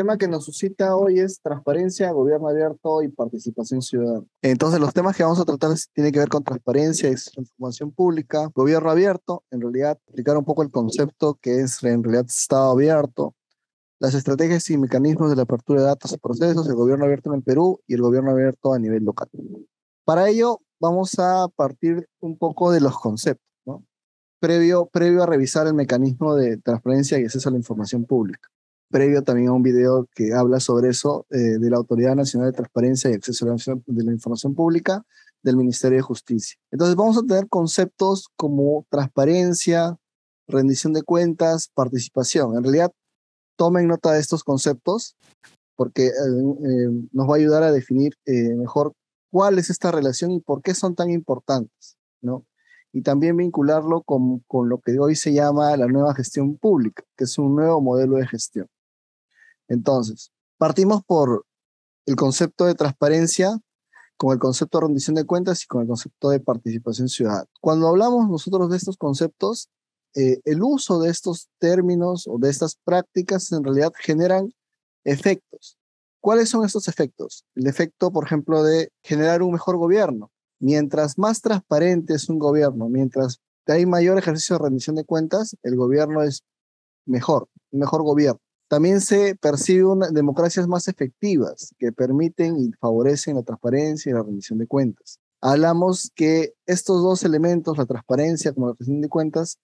tema que nos suscita hoy es transparencia, gobierno abierto y participación ciudadana. Entonces, los temas que vamos a tratar tienen que ver con transparencia, información pública, gobierno abierto, en realidad explicar un poco el concepto que es en realidad Estado abierto, las estrategias y mecanismos de la apertura de datos y procesos, el gobierno abierto en el Perú y el gobierno abierto a nivel local. Para ello, vamos a partir un poco de los conceptos, ¿no? previo, previo a revisar el mecanismo de transparencia y acceso a la información pública previo también a un video que habla sobre eso eh, de la Autoridad Nacional de Transparencia y Acceso a la, Información Pública del Ministerio de Justicia. Entonces vamos a tener conceptos como transparencia, rendición de cuentas, participación. En realidad, tomen nota de estos conceptos porque eh, eh, nos va a ayudar a definir mejor cuál es esta relación y por qué son tan importantes, ¿no? y también vincularlo con, lo que hoy se llama la nueva gestión pública, que es un nuevo modelo de gestión. Entonces, partimos por el concepto de transparencia, con el concepto de rendición de cuentas y con el concepto de participación ciudadana. Cuando hablamos nosotros de estos conceptos, eh, el uso de estos términos o de estas prácticas en realidad generan efectos. ¿Cuáles son estos efectos? El efecto, por ejemplo, de generar un mejor gobierno. Mientras más transparente es un gobierno, mientras hay mayor ejercicio de rendición de cuentas, el gobierno es mejor, mejor gobierno también se percibe democracias más efectivas que permiten y favorecen la transparencia y la rendición de cuentas. Hablamos que estos dos elementos, la transparencia como la rendición de cuentas,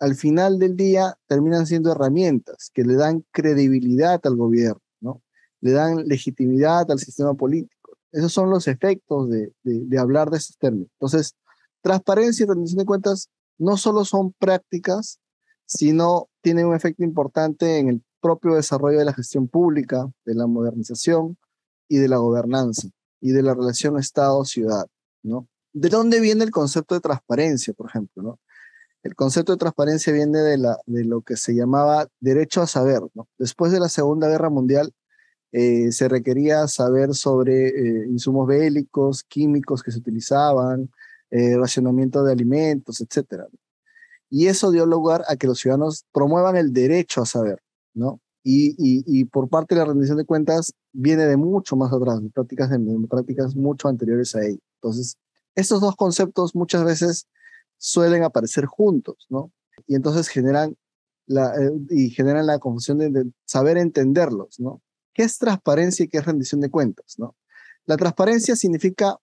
al final del día terminan siendo herramientas que le dan credibilidad al gobierno, ¿no? le dan legitimidad al sistema político. Esos son los efectos de, de hablar de estos términos. Entonces, transparencia y rendición de cuentas no solo son prácticas, sino tienen un efecto importante en el propio desarrollo de la gestión pública, de la modernización y de la gobernanza y de la relación Estado-ciudad, ¿no? ¿De dónde viene el concepto de transparencia, por ejemplo, El concepto de transparencia viene de, lo que se llamaba derecho a saber, Después de la Segunda Guerra Mundial, eh, se requería saber sobre eh, insumos bélicos, químicos que se utilizaban, eh, racionamiento de alimentos, etc. Y eso dio lugar a que los ciudadanos promuevan el derecho a saber, y, por parte de la rendición de cuentas viene de mucho más atrás, de prácticas democráticas mucho anteriores a ello. Entonces, estos dos conceptos muchas veces suelen aparecer juntos, ¿no? Y entonces generan la, eh, y generan la confusión de, saber entenderlos, ¿no? ¿Qué es transparencia y qué es rendición de cuentas, ¿no? La transparencia significa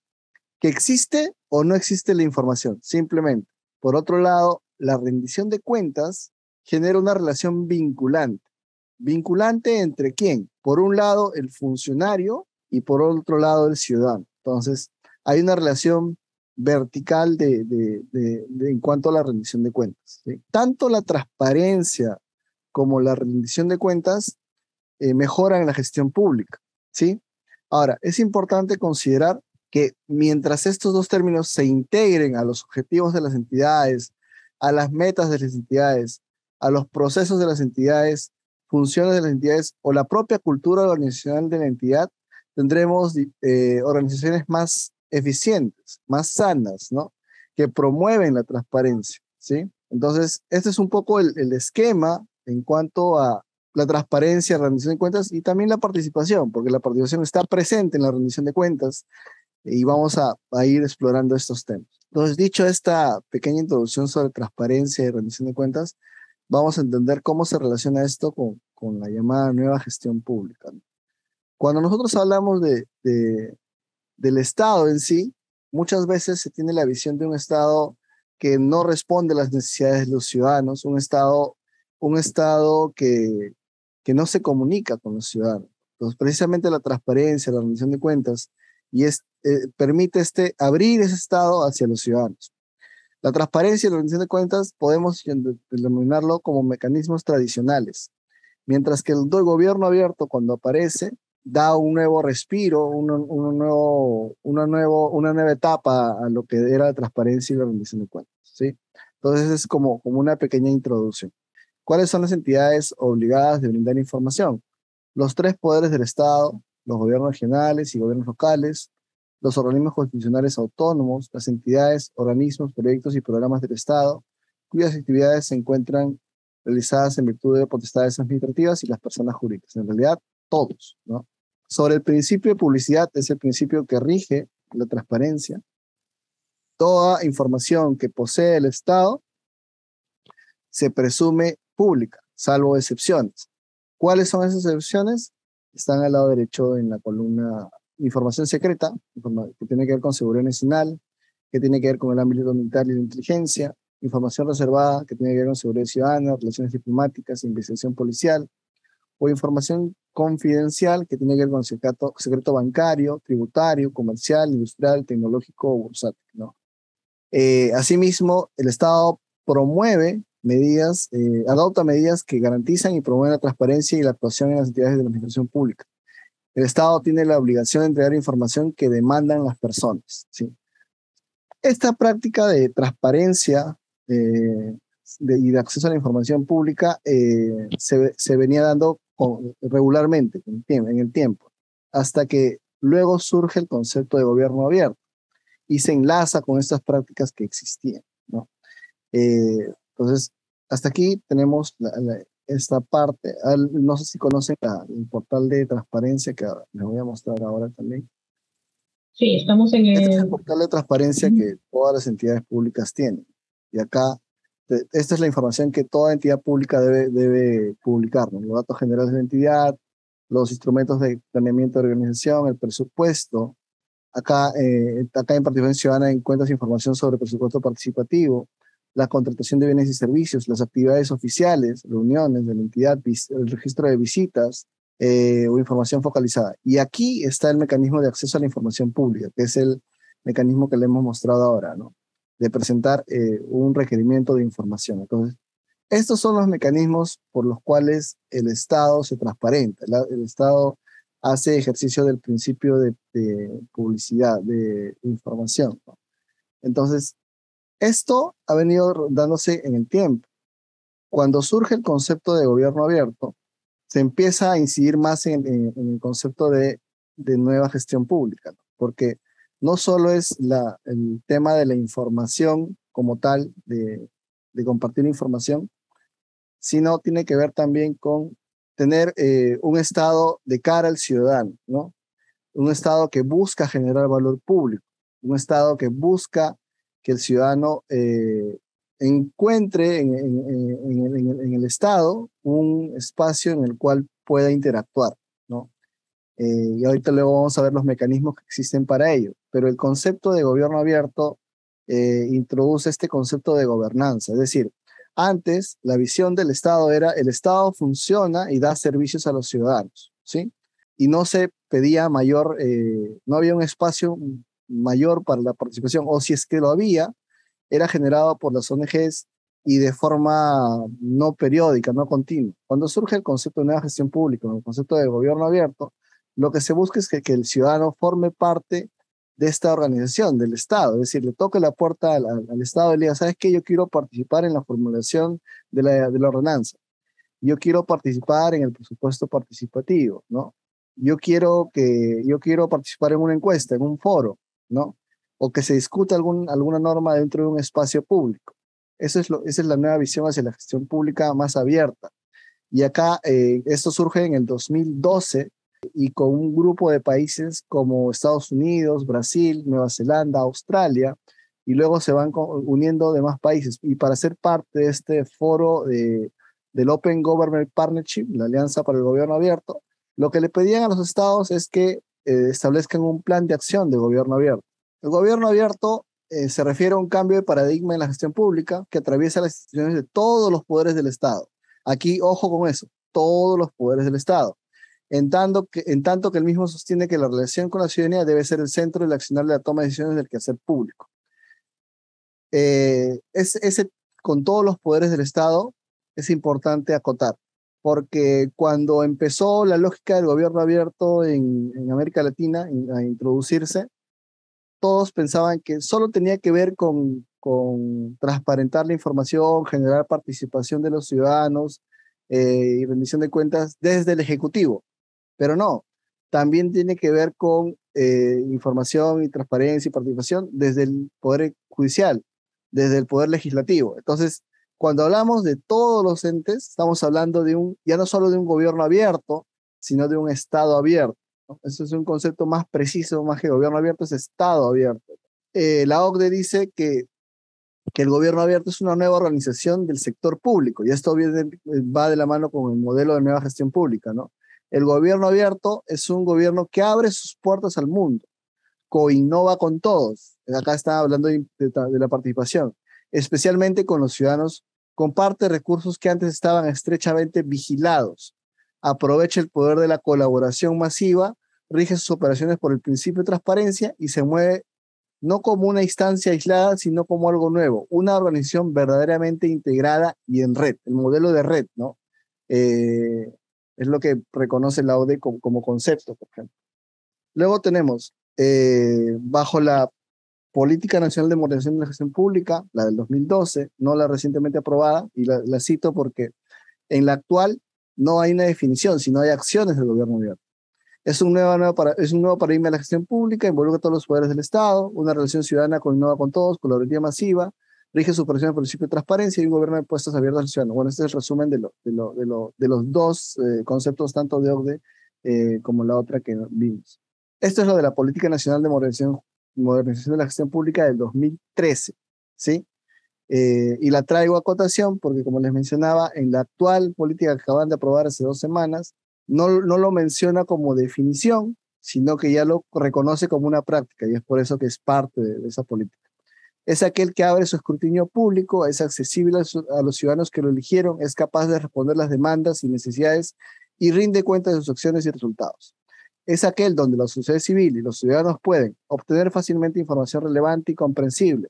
que existe o no existe la información, simplemente. Por otro lado, la rendición de cuentas genera una relación vinculante vinculante entre quién? Por un lado, el funcionario y por otro lado, el ciudadano. Entonces, hay una relación vertical de, en cuanto a la rendición de cuentas. Tanto la transparencia como la rendición de cuentas eh, mejoran la gestión pública. ¿sí? Ahora, es importante considerar que mientras estos dos términos se integren a los objetivos de las entidades, a las metas de las entidades, a los procesos de las entidades funciones de las entidades o la propia cultura organizacional de la entidad, tendremos eh, organizaciones más eficientes, más sanas, ¿no? Que promueven la transparencia, ¿sí? Entonces, este es un poco el, esquema en cuanto a la transparencia, rendición de cuentas y también la participación, porque la participación está presente en la rendición de cuentas y vamos a, a ir explorando estos temas. Entonces, dicho esta pequeña introducción sobre transparencia y rendición de cuentas, vamos a entender cómo se relaciona esto con, con la llamada nueva gestión pública. Cuando nosotros hablamos de, de, del Estado en sí, muchas veces se tiene la visión de un Estado que no responde a las necesidades de los ciudadanos, un Estado, un estado que, que no se comunica con los ciudadanos. Entonces, precisamente la transparencia, la rendición de cuentas, y es, eh, permite este, abrir ese Estado hacia los ciudadanos. La transparencia y la rendición de cuentas podemos denominarlo como mecanismos tradicionales, mientras que el gobierno abierto cuando aparece da un nuevo respiro, nuevo, una, nuevo, una nueva etapa a lo que era la transparencia y la rendición de cuentas. ¿sí? Entonces es como, como una pequeña introducción. ¿Cuáles son las entidades obligadas de brindar información? Los tres poderes del Estado, los gobiernos regionales y gobiernos locales, los organismos constitucionales autónomos, las entidades, organismos, proyectos y programas del Estado, cuyas actividades se encuentran realizadas en virtud de potestades administrativas y las personas jurídicas. En realidad, todos. Sobre el principio de publicidad, es el principio que rige la transparencia. Toda información que posee el Estado se presume pública, salvo excepciones. ¿Cuáles son esas excepciones? Están al lado derecho en la columna información secreta, que tiene que ver con seguridad nacional, que tiene que ver con el ámbito militar y de inteligencia, información reservada, que tiene que ver con seguridad ciudadana, relaciones diplomáticas, investigación policial, o información confidencial, que tiene que ver con secreto, secreto bancario, tributario, comercial, industrial, tecnológico o bursátil. Eh, asimismo, el Estado promueve medidas, eh, adopta medidas que garantizan y promueven la transparencia y la actuación en las entidades de la administración pública el Estado tiene la obligación de entregar información que demandan las personas. ¿sí? Esta práctica de transparencia eh, y de acceso a la información pública eh, se, venía dando regularmente en el tiempo, hasta que luego surge el concepto de gobierno abierto y se enlaza con estas prácticas que existían. Eh, entonces, hasta aquí tenemos la, esta parte. no sé si conocen el portal de transparencia que les voy a mostrar ahora también. Sí, estamos en este el... portal de transparencia que todas las entidades públicas tienen. Y acá, esta es la información que toda entidad pública debe, debe publicar, los datos generales de la entidad, los instrumentos de planeamiento de organización, el presupuesto. Acá, eh, acá en Participación Ciudadana encuentras información sobre presupuesto participativo, la contratación de bienes y servicios, las actividades oficiales, reuniones de la entidad, el registro de visitas eh, o información focalizada. Y aquí está el mecanismo de acceso a la información pública, que es el mecanismo que le hemos mostrado ahora, ¿no? De presentar eh, un requerimiento de información. Entonces, estos son los mecanismos por los cuales el Estado se transparenta. el Estado hace ejercicio del principio de, publicidad, de información. Entonces, esto ha venido dándose en el tiempo. Cuando surge el concepto de gobierno abierto, se empieza a incidir más en, el concepto de, nueva gestión pública, porque no solo es el tema de la información como tal, de, compartir información, sino tiene que ver también con tener eh, un Estado de cara al ciudadano, Un Estado que busca generar valor público, un Estado que busca el ciudadano eh, encuentre en, el Estado un espacio en el cual pueda interactuar, ¿no? Eh, y ahorita luego vamos a ver los mecanismos que existen para ello. Pero el concepto de gobierno abierto eh, introduce este concepto de gobernanza, es decir, antes la visión del Estado era el Estado funciona y da servicios a los ciudadanos, ¿sí? Y no se pedía mayor, no había un espacio mayor para la participación, o si es que lo había, era generado por las ONGs y de forma no periódica, no continua. Cuando surge el concepto de nueva gestión pública, el concepto de gobierno abierto, lo que se busca es que, que el ciudadano forme parte de esta organización, del Estado, es decir, le toque la puerta al, Estado y le diga, ¿sabes qué? Yo quiero participar en la formulación de la, de la ordenanza, yo quiero participar en el presupuesto participativo, ¿no? Yo quiero, que, yo quiero participar en una encuesta, en un foro, ¿no? O que se discuta alguna norma dentro de un espacio público. Eso es lo, esa es la nueva visión hacia la gestión pública más abierta. Y acá eh, esto surge en el 2012 y con un grupo de países como Estados Unidos, Brasil, Nueva Zelanda, Australia, y luego se van uniendo demás países. Y para ser parte de este foro de, del Open Government Partnership, la Alianza para el Gobierno Abierto, lo que le pedían a los estados es que eh, establezcan un plan de acción de gobierno abierto. El gobierno abierto eh, se refiere a un cambio de paradigma en la gestión pública que atraviesa las instituciones de todos los poderes del Estado. Aquí, ojo con eso, todos los poderes del Estado. En tanto, que, en tanto que el mismo sostiene que la relación con la ciudadanía debe ser el centro del accionar de la toma de decisiones del quehacer público. Eh, ese, con todos los poderes del Estado es importante acotar porque cuando empezó la lógica del gobierno abierto en, América Latina a introducirse, todos pensaban que solo tenía que ver con, transparentar la información, generar participación de los ciudadanos eh, y rendición de cuentas desde el Ejecutivo. Pero no, también tiene que ver con eh, información y transparencia y participación desde el Poder Judicial, desde el Poder Legislativo. Entonces, cuando hablamos de todos los entes, estamos hablando de un, ya no solo de un gobierno abierto, sino de un Estado abierto. ¿no? Eso es un concepto más preciso, más que gobierno abierto, es Estado abierto. Eh, la OCDE dice que, que el gobierno abierto es una nueva organización del sector público, y esto va de la mano con el modelo de nueva gestión pública, ¿no? El gobierno abierto es un gobierno que abre sus puertas al mundo, coinnova con todos. Acá está hablando de, la participación, especialmente con los ciudadanos Comparte recursos que antes estaban estrechamente vigilados. Aprovecha el poder de la colaboración masiva, rige sus operaciones por el principio de transparencia y se mueve no como una instancia aislada, sino como algo nuevo, una organización verdaderamente integrada y en red, el modelo de red, ¿no? Eh, es lo que reconoce la ODE como, concepto, por ejemplo. Luego tenemos, eh, bajo la Política Nacional de Modernización de la Gestión Pública, la del 2012, no la recientemente aprobada, y la, cito porque en la actual no hay una definición, sino hay acciones del gobierno abierto. Es un, nuevo, para, es un nuevo paradigma de la gestión pública, involucra a todos los poderes del Estado, una relación ciudadana coordinada con todos, colaborativa masiva, rige su presión al principio de transparencia y un gobierno de puestas abiertas al ciudadano. Bueno, este es el resumen de, lo, de, lo, de, lo, de los dos eh, conceptos, tanto de OCDE eh, como la otra que vimos. Esto es lo de la Política Nacional de Modernización Modernización de la Gestión Pública del 2013, ¿sí? Eh, y la traigo a cotación porque, como les mencionaba, en la actual política que acaban de aprobar hace dos semanas, no, no lo menciona como definición, sino que ya lo reconoce como una práctica y es por eso que es parte de, esa política. Es aquel que abre su escrutinio público, es accesible a, a los ciudadanos que lo eligieron, es capaz de responder las demandas y necesidades y rinde cuenta de sus acciones y resultados es aquel donde la sociedad civil y los ciudadanos pueden obtener fácilmente información relevante y comprensible,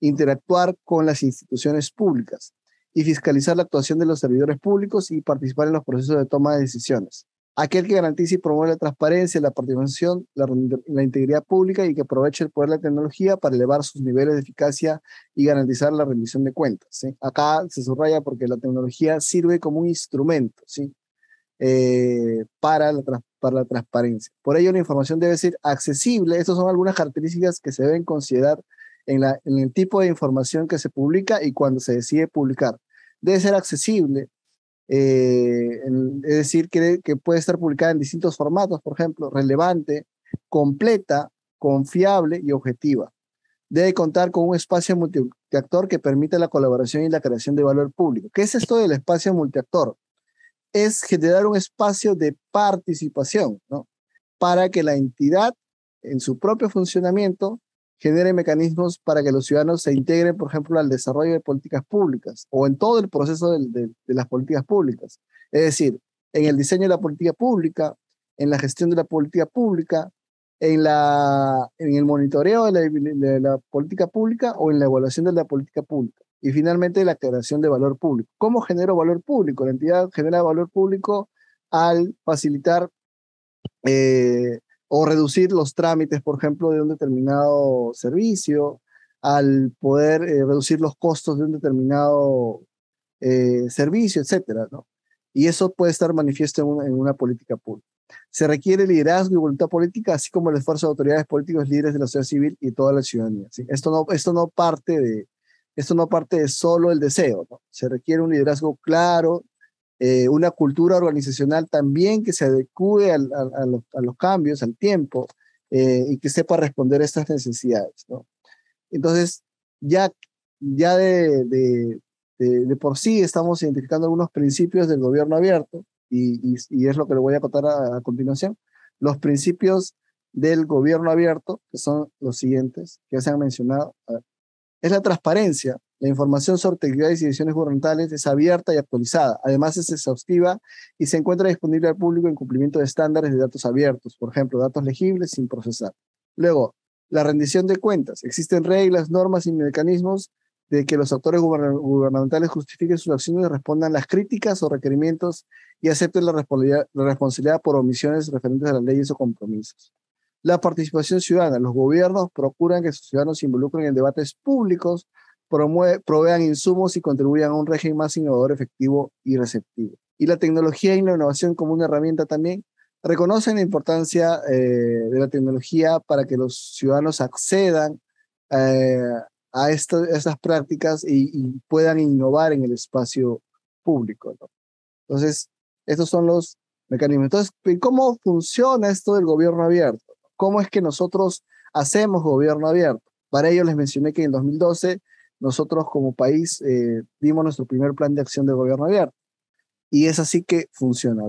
interactuar con las instituciones públicas y fiscalizar la actuación de los servidores públicos y participar en los procesos de toma de decisiones. Aquel que garantice y promueve la transparencia, la participación, la, integridad pública y que aproveche el poder de la tecnología para elevar sus niveles de eficacia y garantizar la rendición de cuentas. Acá se subraya porque la tecnología sirve como un instrumento, ¿sí? Eh, para, la, para la transparencia. Por ello, la información debe ser accesible. Estas son algunas características que se deben considerar en, la, el tipo de información que se publica y cuando se decide publicar. Debe ser accesible, eh, es decir, que, que, puede estar publicada en distintos formatos, por ejemplo, relevante, completa, confiable y objetiva. Debe contar con un espacio multiactor que permita la colaboración y la creación de valor público. ¿Qué es esto del espacio multiactor? es generar un espacio de participación, ¿no? Para que la entidad, en su propio funcionamiento, genere mecanismos para que los ciudadanos se integren, por ejemplo, al desarrollo de políticas públicas o en todo el proceso de, las políticas públicas. Es decir, en el diseño de la política pública, en la gestión de la política pública, en, la, en el monitoreo de la política pública o en la evaluación de la política pública. Y finalmente, la creación de valor público. ¿Cómo genero valor público? La entidad genera valor público al facilitar eh, o reducir los trámites, por ejemplo, de un determinado servicio, al poder eh, reducir los costos de un determinado eh, servicio, etcétera, ¿no? Y eso puede estar manifiesto en una, política pública. Se requiere liderazgo y voluntad política, así como el esfuerzo de autoridades políticas, líderes de la sociedad civil y toda la ciudadanía. Esto, no, esto no parte de, esto no parte de solo el deseo, ¿no? se requiere un liderazgo claro, eh, una cultura organizacional también que se adecue a, los, cambios, al tiempo, eh, y que sepa responder a estas necesidades. ¿no? Entonces, ya, ya de, por sí estamos identificando algunos principios del gobierno abierto, y, es lo que le voy a contar a, continuación, los principios del gobierno abierto, que son los siguientes, que se han mencionado es la transparencia. La información sobre actividades y decisiones gubernamentales es abierta y actualizada. Además, es exhaustiva y se encuentra disponible al público en cumplimiento de estándares de datos abiertos, por ejemplo, datos legibles sin procesar. Luego, la rendición de cuentas. Existen reglas, normas y mecanismos de que los actores gubernamentales, justifiquen sus acciones, y respondan las críticas o requerimientos y acepten la responsabilidad por omisiones referentes a las leyes o compromisos. La participación ciudadana. Los gobiernos procuran que sus ciudadanos se involucren en debates públicos, provean insumos y contribuyan a un régimen más innovador, efectivo y receptivo. Y la tecnología y la innovación como una herramienta también reconocen la importancia eh, de la tecnología para que los ciudadanos accedan eh, a, esto, estas prácticas y, puedan innovar en el espacio público. Entonces, estos son los mecanismos. Entonces, ¿cómo funciona esto del gobierno abierto? ¿Cómo es que nosotros hacemos gobierno abierto? Para ello les mencioné que en 2012 nosotros como país eh, dimos nuestro primer plan de acción de gobierno abierto. Y es así que funciona.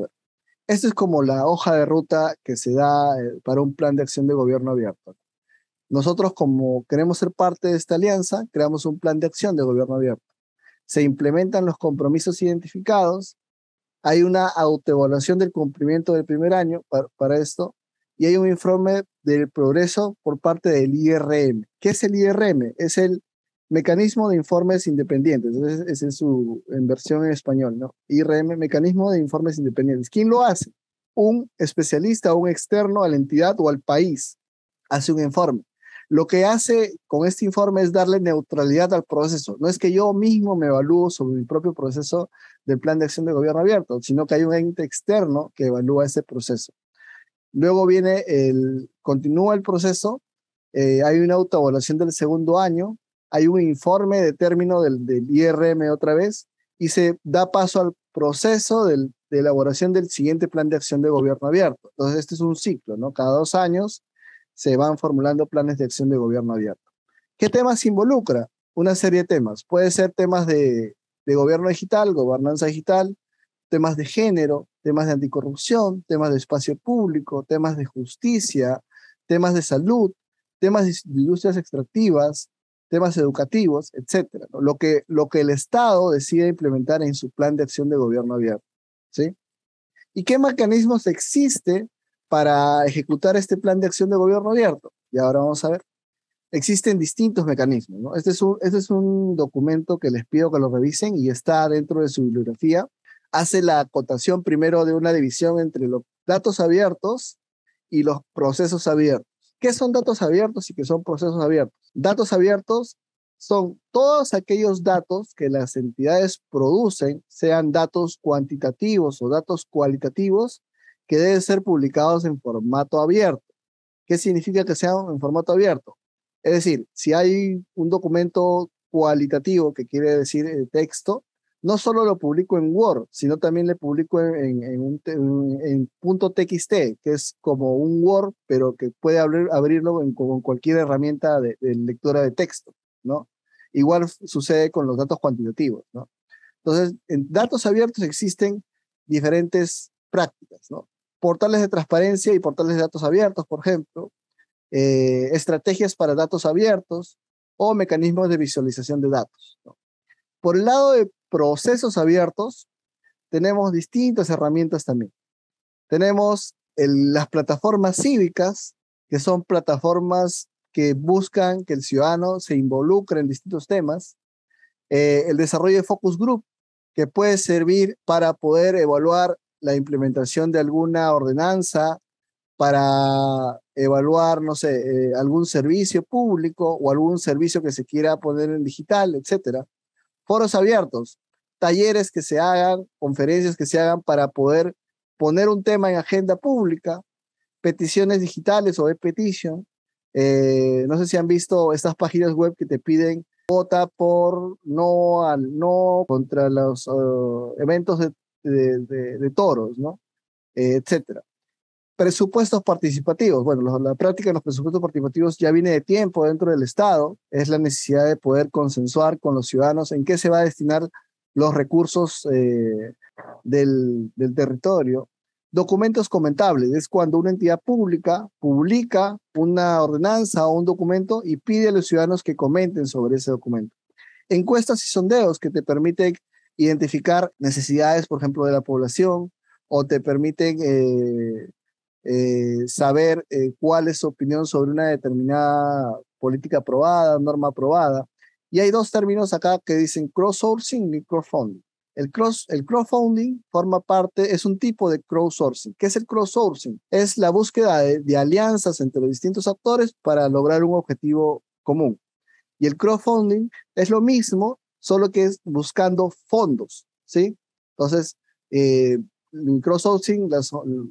Esto es como la hoja de ruta que se da eh, para un plan de acción de gobierno abierto. Nosotros como queremos ser parte de esta alianza, creamos un plan de acción de gobierno abierto. Se implementan los compromisos identificados. Hay una autoevaluación del cumplimiento del primer año para esto y hay un informe del progreso por parte del IRM. ¿Qué es el IRM? Es el Mecanismo de Informes Independientes, es en su versión en español, ¿no? IRM, Mecanismo de Informes Independientes. ¿Quién lo hace? Un especialista, o un externo a la entidad o al país hace un informe. Lo que hace con este informe es darle neutralidad al proceso. No es que yo mismo me evalúo sobre mi propio proceso del plan de acción de gobierno abierto, sino que hay un ente externo que evalúa ese proceso. Luego viene el, continúa el proceso, eh, hay una autoevaluación del segundo año, hay un informe de término del, IRM otra vez y se da paso al proceso de elaboración del siguiente plan de acción de gobierno abierto. Entonces, este es un ciclo, ¿no? Cada dos años se van formulando planes de acción de gobierno abierto. ¿Qué temas involucra? Una serie de temas. Puede ser temas de gobierno digital, gobernanza digital, temas de género, temas de anticorrupción, temas de espacio público, temas de justicia, temas de salud, temas de industrias extractivas, temas educativos, etcétera, lo, que, lo que el Estado decide implementar en su plan de acción de gobierno abierto. ¿sí? ¿Y qué mecanismos existe para ejecutar este plan de acción de gobierno abierto? Y ahora vamos a ver. Existen distintos mecanismos. Este, es este es un documento que les pido que lo revisen y está dentro de su bibliografía hace la acotación primero de una división entre los datos abiertos y los procesos abiertos. ¿Qué son datos abiertos y qué son procesos abiertos? Datos abiertos son todos aquellos datos que las entidades producen, sean datos cuantitativos o datos cualitativos, que deben ser publicados en formato abierto. ¿Qué significa que sean en formato abierto? Es decir, si hay un documento cualitativo que quiere decir el eh, texto, no solo lo publico en Word, sino también le publico en, en, punto .txt, que es como un Word, pero que puede abrir, abrirlo con cualquier herramienta de, lectura de texto, ¿no? Igual sucede con los datos cuantitativos, ¿no? Entonces, en datos abiertos existen diferentes prácticas, ¿no? Portales de transparencia y portales de datos abiertos, por ejemplo, eh, estrategias para datos abiertos o mecanismos de visualización de datos. Por el lado de procesos abiertos, tenemos distintas herramientas también. Tenemos las plataformas cívicas, que son plataformas que buscan que el ciudadano se involucre en distintos temas. Eh, el desarrollo de focus group, que puede servir para poder evaluar la implementación de alguna ordenanza, para evaluar, no sé, eh, algún servicio público o algún servicio que se quiera poner en digital, etcétera. Foros abiertos, talleres que se hagan, conferencias que se hagan para poder poner un tema en agenda pública, peticiones digitales o e-petition. Eh, no sé si han visto estas páginas web que te piden vota por no al no contra los eh, eventos de, toros, ¿no? Eh, etcétera. Presupuestos participativos. Bueno, la práctica de los presupuestos participativos ya viene de tiempo dentro del Estado. Es la necesidad de poder consensuar con los ciudadanos en qué se va a destinar los recursos eh, del, territorio. Documentos comentables es cuando una entidad pública publica una ordenanza o un documento y pide a los ciudadanos que comenten sobre ese documento. Encuestas y sondeos que te permiten identificar necesidades, por ejemplo, de la población o te permiten eh, eh, saber cuál es su opinión sobre una determinada política aprobada, norma aprobada. Y hay dos términos acá que dicen crowdsourcing y crowdfunding. El, cross, el crowdfunding forma parte, es un tipo de crowdsourcing. ¿Qué es el crowdsourcing? Es la búsqueda de, alianzas entre los distintos actores para lograr un objetivo común. Y el crowdfunding es lo mismo, solo que es buscando fondos, ¿sí? Entonces, eh, en crowdsourcing,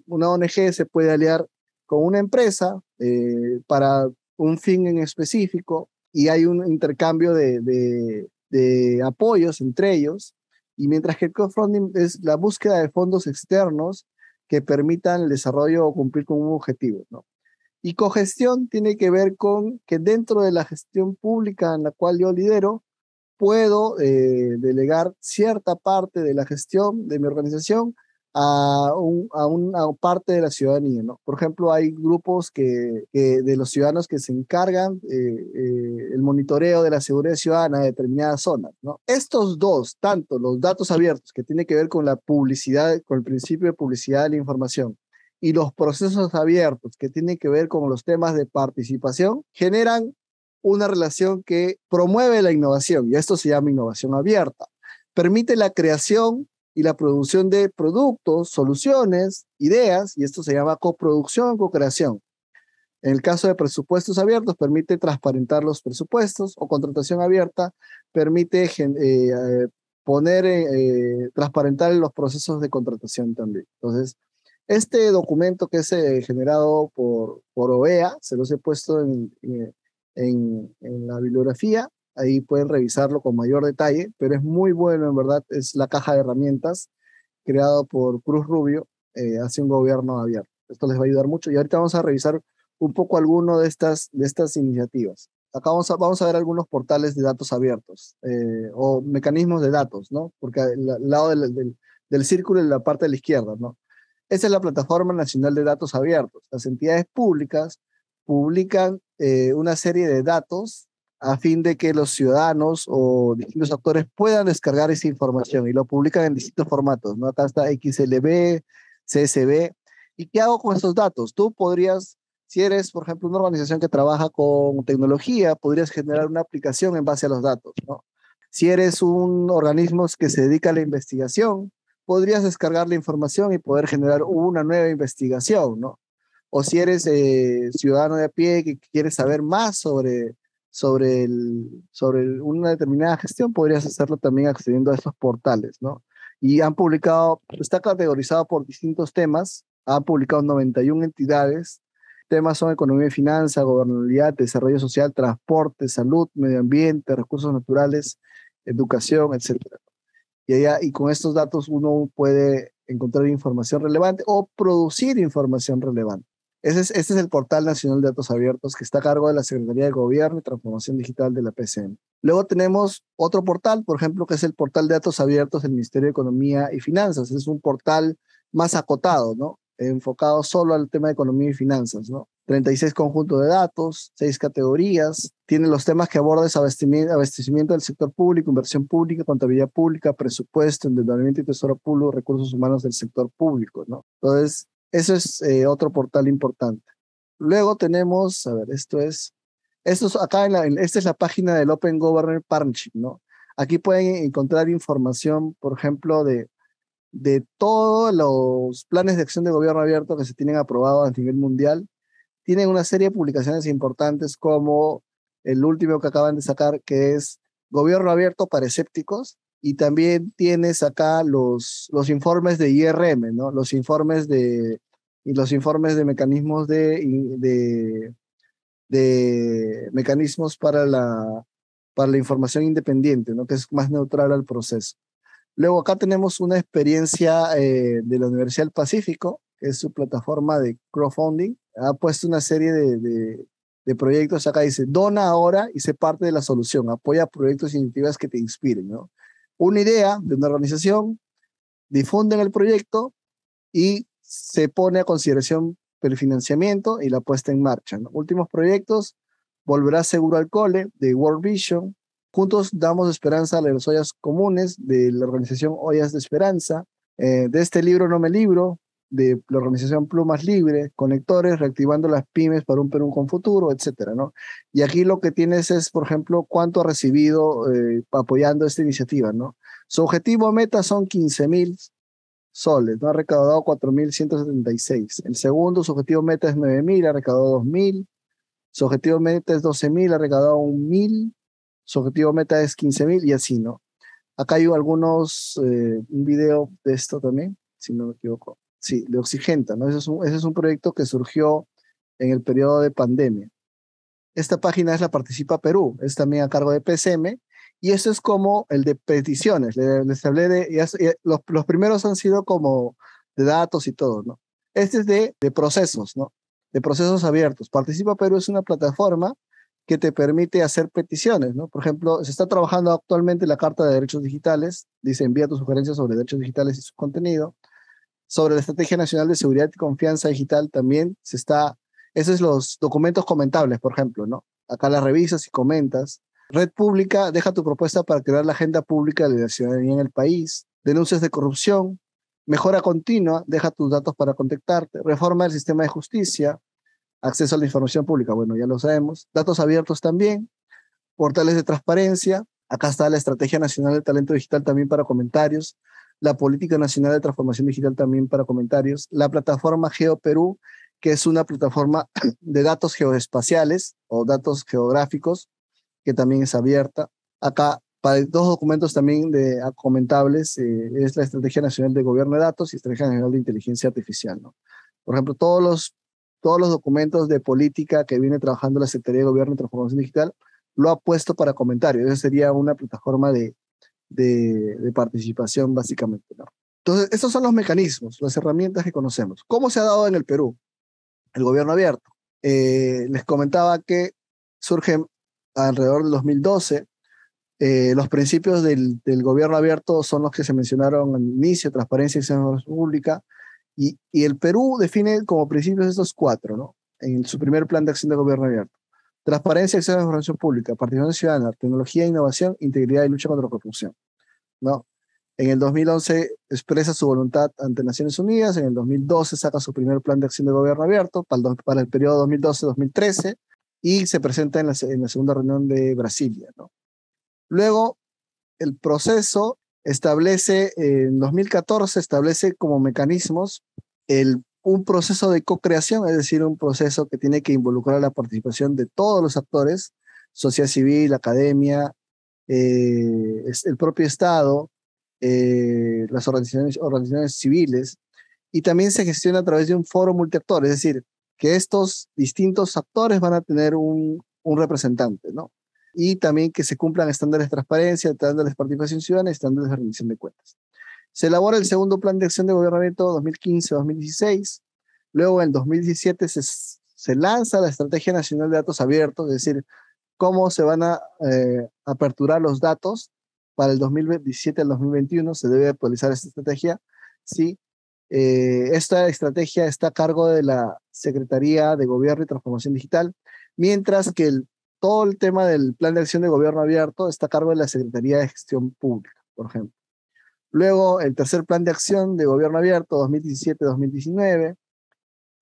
una ONG se puede aliar con una empresa eh, para un fin en específico y hay un intercambio de, apoyos entre ellos. Y mientras que el crowdfunding es la búsqueda de fondos externos que permitan el desarrollo o cumplir con un objetivo. ¿no? Y cogestión tiene que ver con que dentro de la gestión pública en la cual yo lidero, puedo eh, delegar cierta parte de la gestión de mi organización a, una parte de la ciudadanía, ¿no? Por ejemplo, hay grupos que, de los ciudadanos que se encargan eh, eh, el monitoreo de la seguridad ciudadana de determinadas zonas, ¿no? Estos dos, tanto los datos abiertos, que tiene que ver con la publicidad, con el principio de publicidad de la información, y los procesos abiertos, que tienen que ver con los temas de participación, generan una relación que promueve la innovación, y esto se llama innovación abierta. Permite la creación y la producción de productos, soluciones, ideas, y esto se llama coproducción, cocreación. En el caso de presupuestos abiertos, permite transparentar los presupuestos o contratación abierta, permite eh, eh, poner, eh, transparentar los procesos de contratación también. Entonces, este documento que es generado por, por, OEA, se los he puesto en la bibliografía, ahí pueden revisarlo con mayor detalle, pero es muy bueno, en verdad, es la caja de herramientas creada por Cruz Rubio eh, hace un gobierno abierto. Esto les va a ayudar mucho y ahorita vamos a revisar un poco alguno de estas, de estas iniciativas. Acá vamos a, vamos a ver algunos portales de datos abiertos eh, o mecanismos de datos, ¿no? Porque al, lado del, círculo en la parte de la izquierda, ¿no? Esa es la Plataforma Nacional de Datos Abiertos. Las entidades públicas publican eh, una serie de datos a fin de que los ciudadanos o distintos actores puedan descargar esa información y lo publican en distintos formatos, ¿no? Acá está XLB, CSV. ¿Y qué hago con esos datos? Tú podrías, si eres, por ejemplo, una organización que trabaja con tecnología, podrías generar una aplicación en base a los datos, ¿no? Si eres un organismo que se dedica a la investigación, podrías descargar la información y poder generar una nueva investigación, ¿no? O si eres eh, ciudadano de a pie que quiere saber más sobre sobre, el, sobre una determinada gestión, podrías hacerlo también accediendo a estos portales, ¿no? Y han publicado, está categorizado por distintos temas, han publicado 91 entidades, temas son economía y finanzas, gobernabilidad, desarrollo social, transporte, salud, medio ambiente, recursos naturales, educación, etc. Y, y con estos datos uno puede encontrar información relevante o producir información relevante. Ese es, este es el portal nacional de datos abiertos que está a cargo de la Secretaría de Gobierno y Transformación Digital de la PCM. Luego tenemos otro portal, por ejemplo, que es el portal de datos abiertos del Ministerio de Economía y Finanzas. Es un portal más acotado, ¿no? Enfocado solo al tema de economía y finanzas, ¿no? 36 conjuntos de datos, 6 categorías, tiene los temas que aborda abastecimiento, abastecimiento, del sector público, inversión pública, contabilidad pública, presupuesto, endeudamiento y tesoro público, recursos humanos del sector público, ¿no? Entonces, eso es eh, otro portal importante. Luego tenemos, a ver, esto es, esto es acá en la, esta es la página del Open Government Partnership, ¿no? Aquí pueden encontrar información, por ejemplo, de, de todos los planes de acción de gobierno abierto que se tienen aprobado a nivel mundial. Tienen una serie de publicaciones importantes como el último que acaban de sacar, que es Gobierno Abierto para Escépticos, y también tienes acá los, los informes de IRM, ¿no? Los informes de, y los informes de mecanismos de, de, mecanismos para la, para la información independiente, ¿no? que es más neutral al proceso. Luego acá tenemos una experiencia eh, de la Universidad del Pacífico, que es su plataforma de crowdfunding. Ha puesto una serie de, proyectos acá, dice, dona ahora y sé parte de la solución, apoya proyectos y e iniciativas que te inspiren. ¿no? una idea de una organización, difunden el proyecto y se pone a consideración el financiamiento y la puesta en marcha. los últimos proyectos, Volverá Seguro al Cole, de World Vision. Juntos damos esperanza a las ollas comunes de la organización Ollas de Esperanza. Eh, de este libro No Me Libro, de la organización Plumas Libre, conectores, reactivando las pymes para un Perú con futuro, etcétera, ¿no? Y aquí lo que tienes es, por ejemplo, cuánto ha recibido eh, apoyando esta iniciativa, ¿no? Su objetivo meta son 15.000 mil soles, Ha recaudado 4.176. El segundo, su objetivo meta es 9.000, ha recaudado 2.000. Su objetivo meta es 12.000, ha recaudado 1.000. Su objetivo meta es 15.000 y así, ¿no? Acá hay algunos, eh, un video de esto también, si no me equivoco. Sí, de Oxigenta, ¿no? Ese es, un, proyecto que surgió en el periodo de pandemia. Esta página es la Participa Perú, es también a cargo de PCM, y eso es como el de peticiones. Les, hablé de, los, primeros han sido como de datos y todo, ¿no? Este es de, de procesos, ¿no? De procesos abiertos. Participa Perú es una plataforma que te permite hacer peticiones, ¿no? Por ejemplo, se está trabajando actualmente la Carta de Derechos Digitales, dice envía tus sugerencias sobre derechos digitales y su contenido sobre la Estrategia Nacional de Seguridad y Confianza Digital también se está, esos son los documentos comentables, por ejemplo, ¿no? Acá las revisas y comentas. Red Pública, deja tu propuesta para crear la agenda pública de la ciudadanía en el país. Denuncias de corrupción, mejora continua, deja tus datos para contactarte. Reforma del sistema de justicia, acceso a la información pública, bueno, ya lo sabemos. Datos abiertos también, portales de transparencia. Acá está la Estrategia Nacional de Talento Digital también para comentarios la Política Nacional de Transformación Digital también para comentarios, la plataforma GeoPerú, que es una plataforma de datos geoespaciales o datos geográficos, que también es abierta. Acá, para dos documentos también de, comentables, eh, es la Estrategia Nacional de Gobierno de Datos y Estrategia Nacional de Inteligencia Artificial. ¿no? Por ejemplo, todos los, todos los documentos de política que viene trabajando la Secretaría de Gobierno de Transformación Digital lo ha puesto para comentarios. Eso sería una plataforma de, de, participación, básicamente. Entonces, esos son los mecanismos, las herramientas que conocemos. ¿Cómo se ha dado en el Perú? El gobierno abierto. Eh, les comentaba que surgen alrededor del 2012. Eh, los principios del, gobierno abierto son los que se mencionaron al inicio, transparencia y acción pública, y, el Perú define como principios estos cuatro, En su primer plan de acción de gobierno abierto. Transparencia, acceso a la información pública, participación ciudadana, tecnología, e innovación, integridad y lucha contra la corrupción. ¿no? En el 2011 expresa su voluntad ante Naciones Unidas, en el 2012 saca su primer plan de acción de gobierno abierto para el, periodo 2012-2013 y se presenta en la, segunda reunión de Brasilia. ¿no? Luego, el proceso establece, en 2014, establece como mecanismos el un proceso de co-creación, es decir, un proceso que tiene que involucrar la participación de todos los actores, sociedad civil, academia, eh, el propio Estado, eh, las organizaciones, civiles, y también se gestiona a través de un foro multiactor, es decir, que estos distintos actores van a tener un, un representante, ¿no? Y también que se cumplan estándares de transparencia, estándares de participación ciudadana, estándares de rendición de cuentas. Se elabora el segundo plan de acción de abierto 2015-2016. Luego, en 2017, se, lanza la Estrategia Nacional de Datos Abiertos, es decir, cómo se van a eh, aperturar los datos para el 2017 2021. Se debe actualizar esta estrategia. Sí, eh, esta estrategia está a cargo de la Secretaría de Gobierno y Transformación Digital, mientras que todo el tema del Plan de Acción de Gobierno Abierto está a cargo de la Secretaría de Gestión Pública, por ejemplo. Luego, el tercer plan de acción de gobierno abierto 2017-2019.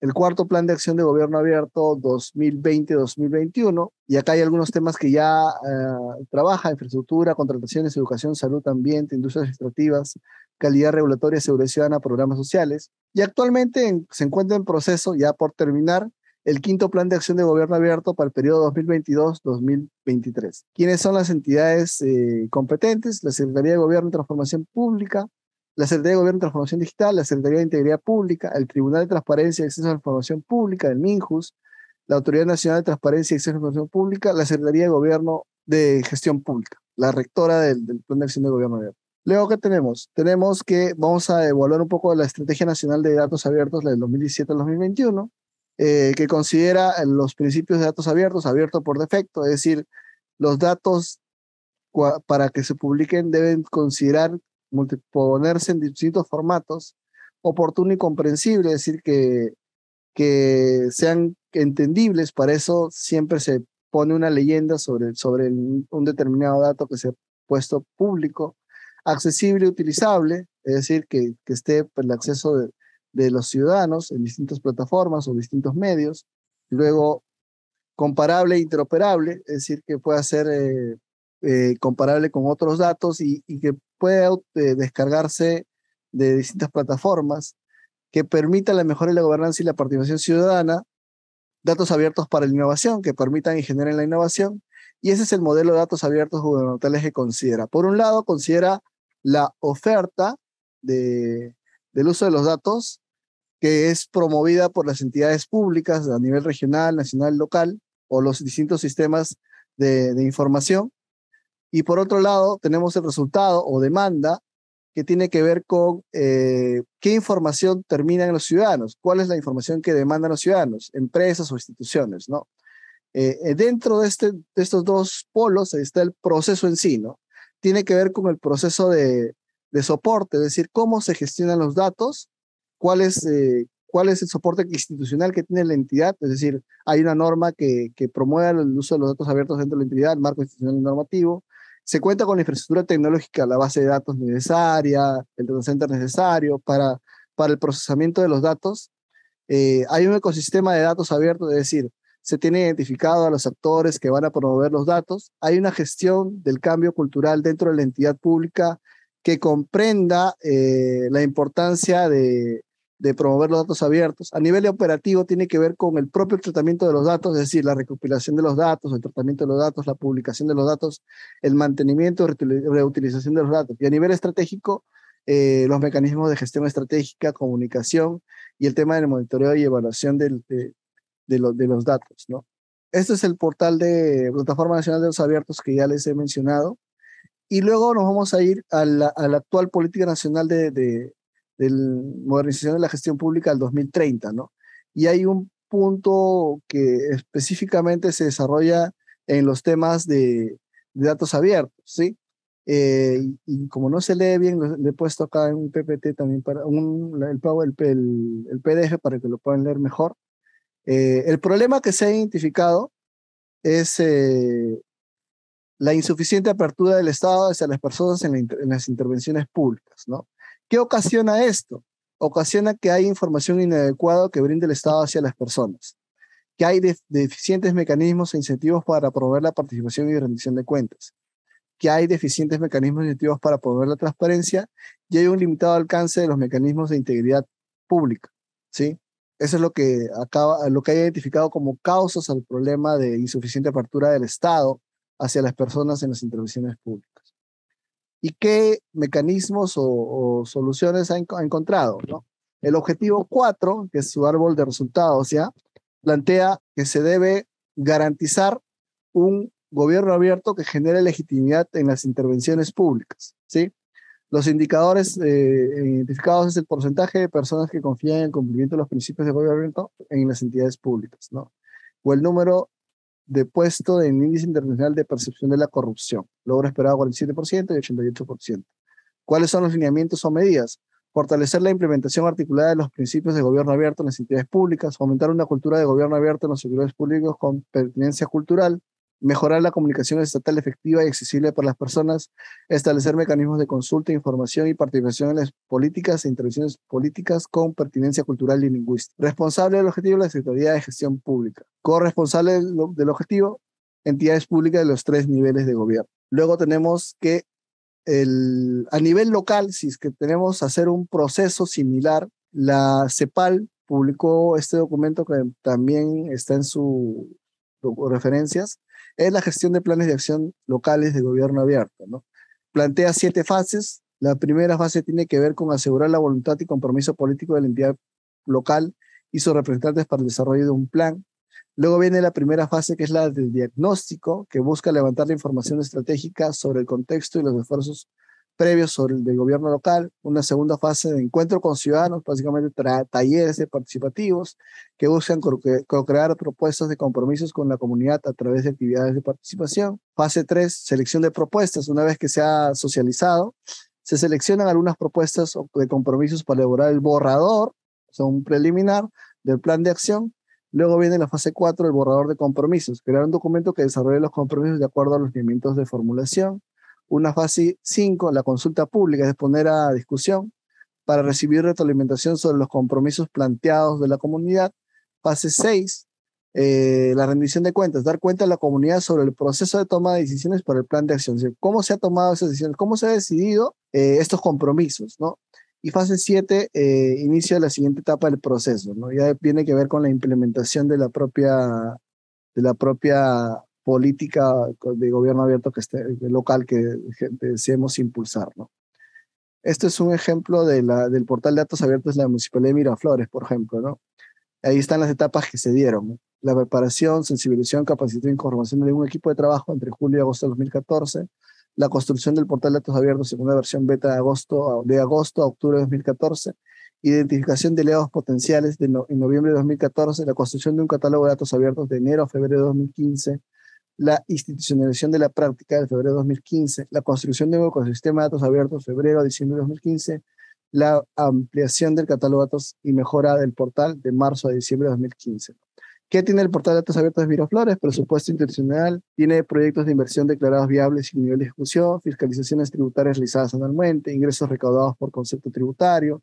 El cuarto plan de acción de gobierno abierto 2020-2021. Y acá hay algunos temas que ya eh, trabaja, infraestructura, contrataciones, educación, salud, ambiente, industrias extractivas, calidad regulatoria, seguridad ciudadana, programas sociales. Y actualmente se encuentra en proceso, ya por terminar, el quinto plan de acción de gobierno abierto para el periodo 2022-2023. ¿Quiénes son las entidades eh, competentes? La Secretaría de Gobierno y Transformación Pública, la Secretaría de Gobierno y Transformación Digital, la Secretaría de Integridad Pública, el Tribunal de Transparencia y Acceso a la Información Pública, el MINJUS, la Autoridad Nacional de Transparencia y Acceso a la Información Pública, la Secretaría de Gobierno de Gestión Pública, la rectora del, Plan de Acción de Gobierno Abierto. Luego, ¿qué tenemos? Tenemos que vamos a evaluar un poco la Estrategia Nacional de Datos Abiertos, la del 2017 al 2021. Eh, que considera los principios de datos abiertos, abierto por defecto, es decir, los datos para que se publiquen deben considerar ponerse en distintos formatos, oportuno y comprensible, es decir, que, que sean entendibles, para eso siempre se pone una leyenda sobre, sobre un determinado dato que se ha puesto público, accesible y utilizable, es decir, que, que esté pues, el acceso de, de los ciudadanos en distintas plataformas o distintos medios, luego comparable e interoperable, es decir, que pueda ser eh, eh, comparable con otros datos y, que pueda eh, descargarse de distintas plataformas, que permita la mejora de la gobernanza y la participación ciudadana, datos abiertos para la innovación, que permitan y generen la innovación, y ese es el modelo de datos abiertos gubernamentales que considera. Por un lado, considera la oferta del uso de los datos que es promovida por las entidades públicas a nivel regional, nacional, local o los distintos sistemas de, información. Y por otro lado, tenemos el resultado o demanda que tiene que ver con eh, qué información terminan los ciudadanos, cuál es la información que demandan los ciudadanos, empresas o instituciones, ¿no? Eh, eh, dentro de, este, estos dos polos está el proceso en sí, Tiene que ver con el proceso de soporte, es decir, cómo se gestionan los datos cuál es, eh, cuál es el soporte institucional que tiene la entidad, es decir, hay una norma que, que promueve el uso de los datos abiertos dentro de la entidad, el marco institucional normativo, se cuenta con la infraestructura tecnológica, la base de datos necesaria, el data center necesario para, para el procesamiento de los datos. Eh, hay un ecosistema de datos abiertos, es decir, se tiene identificado a los actores que van a promover los datos. Hay una gestión del cambio cultural dentro de la entidad pública que comprenda eh, la importancia de, de promover los datos abiertos. A nivel operativo tiene que ver con el propio tratamiento de los datos, es decir, la recopilación de los datos, el tratamiento de los datos, la publicación de los datos, el mantenimiento, reutilización de los datos. Y a nivel estratégico, eh, los mecanismos de gestión estratégica, comunicación y el tema del monitoreo y evaluación del, de, los datos. ¿no? Este es el portal de Plataforma Nacional de los Abiertos que ya les he mencionado. Y luego nos vamos a ir a la, a la actual política nacional de, de de modernización de la gestión pública al 2030, ¿no? Y hay un punto que específicamente se desarrolla en los temas de, datos abiertos, ¿sí? Eh, y como no se lee bien, le he puesto acá en un PPT también para un, el, el, el PDF para que lo puedan leer mejor. Eh, el problema que se ha identificado es eh, la insuficiente apertura del Estado hacia las personas en las intervenciones públicas, ¿no? ¿Qué ocasiona esto? Ocasiona que hay información inadecuada que brinda el Estado hacia las personas, que hay deficientes mecanismos e incentivos para promover la participación y rendición de cuentas, que hay deficientes mecanismos e incentivos para promover la transparencia y hay un limitado alcance de los mecanismos de integridad pública, ¿sí? Eso es lo que, acaba, lo que identificado como causas al problema de insuficiente apertura del Estado hacia las personas en las intervenciones públicas y qué mecanismos o, soluciones ha, encontrado. ¿no? El objetivo 4, que es su árbol de resultados, ya plantea que se debe garantizar un gobierno abierto que genere legitimidad en las intervenciones públicas. ¿sí? Los indicadores eh, eh, identificados es el porcentaje de personas que confían en el cumplimiento de los principios de gobierno abierto en las entidades públicas, ¿no? o el número de puesto en índice internacional de percepción de la corrupción, logro esperado 47% y 88%. ¿Cuáles son los lineamientos o medidas? Fortalecer la implementación articulada de los principios de gobierno abierto en las entidades públicas, fomentar una cultura de gobierno abierto en los servidores públicos con pertinencia cultural, mejorar la comunicación estatal efectiva y accesible para las personas, establecer mecanismos de consulta, información y participación en las políticas e intervenciones políticas con pertinencia cultural y lingüística. Responsable del objetivo la Secretaría de Gestión Pública. Corresponsable del objetivo, entidades públicas de los tres niveles de gobierno. Luego tenemos que el, a nivel local, si es que tenemos hacer un proceso similar, la CEPAL publicó este documento que también está en sus referencias, es la gestión de planes de acción locales de gobierno abierto. ¿no? Plantea siete fases. La primera fase tiene que ver con asegurar la voluntad y compromiso político de la entidad local y sus representantes para el desarrollo de un plan. Luego viene la primera fase, que es la del diagnóstico, que busca levantar la información estratégica sobre el contexto y los esfuerzos previo sobre el del gobierno local, una segunda fase de encuentro con ciudadanos, básicamente talleres participativos que buscan crear propuestas de compromisos con la comunidad a través de actividades de participación. Fase 3, selección de propuestas. Una vez que se ha socializado, se seleccionan algunas propuestas de compromisos para elaborar el borrador, o sea, un preliminar del plan de acción Luego viene la fase 4, el borrador de compromisos, crear un documento que desarrolle los compromisos de acuerdo a los lineamientos de formulación. Una fase 5, la consulta pública, es poner a discusión para recibir retroalimentación sobre los compromisos planteados de la comunidad. Fase 6, eh, la rendición de cuentas, dar cuenta a la comunidad sobre el proceso de toma de decisiones para el plan de acción, cómo se ha tomado esas decisiones, cómo se ha decidido eh, estos compromisos, ¿no? Y fase 7, eh, inicio de la siguiente etapa del proceso, ¿no? Ya tiene que ver con la implementación de la propia, de la propia política de gobierno abierto que esté, local que deseemos impulsar. ¿no? Esto es un ejemplo de la, del portal de datos abiertos de la Municipalidad de Miraflores, por ejemplo. ¿no? Ahí están las etapas que se dieron. La preparación, sensibilización, capacitación y e formación de un equipo de trabajo entre julio y agosto de 2014. La construcción del portal de datos abiertos segunda versión beta de agosto, de agosto a octubre de 2014 identificación de leados potenciales de en noviembre de 2014, la construcción de un catálogo de datos abiertos de enero a febrero de 2015, la institucionalización de la práctica de febrero de 2015, la construcción de un ecosistema de datos abiertos febrero a diciembre de 2015, la ampliación del catálogo de datos y mejora del portal de marzo a diciembre de 2015. ¿Qué tiene el portal de datos abiertos de Viroflores? Presupuesto institucional, tiene proyectos de inversión declarados viables y nivel de ejecución, fiscalizaciones tributarias realizadas anualmente, ingresos recaudados por concepto tributario,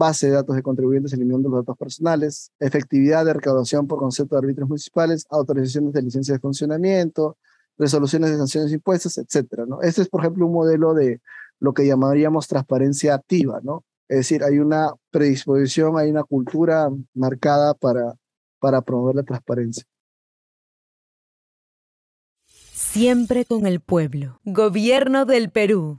base de datos de contribuyentes eliminando los datos personales, efectividad de recaudación por concepto de árbitros municipales, autorizaciones de licencias de funcionamiento, resoluciones de sanciones e impuestas, etcétera, ¿no? Este es, por ejemplo, un modelo de lo que llamaríamos transparencia activa, ¿no? Es decir, hay una predisposición, hay una cultura marcada para, para promover la transparencia. Siempre con el pueblo. Gobierno del Perú.